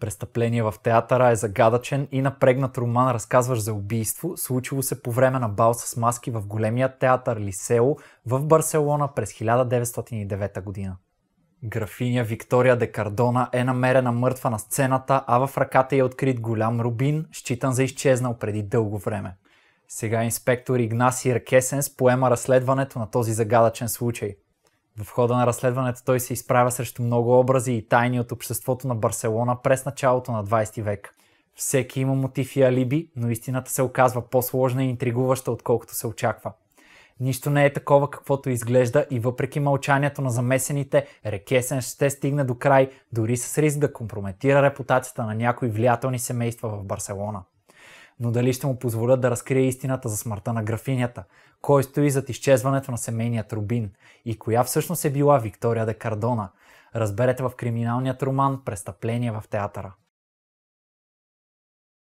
Престъпление в театъра е загадъчен и напрегнат роман разказваш за убийство, случило се по време на бал с маски в големия театър Лисео в Барселона през 1909 година. Графиня Виктория де Кардона е намерена мъртва на сцената, а в ръката е открит голям рубин, считан за изчезнал преди дълго време. Сега инспектор Игнаси Ркесенс поема разследването на този загадъчен случай – в хода на разследването той се изправя срещу много образи и тайни от обществото на Барселона през началото на 20 век. Всеки има мотив и алиби, но истината се оказва по-сложна и интригуваща, отколкото се очаква. Нищо не е такова каквото изглежда и въпреки мълчанието на замесените, Рекесен ще стигне до край, дори с риск да компрометира репутацията на някои влиятелни семейства в Барселона но дали ще му позволят да разкрие истината за смъртта на графинята, кой стои зад изчезването на семейния Рубин и коя всъщност е била Виктория де Кардона. Разберете в криминалният роман «Престъпление в театъра».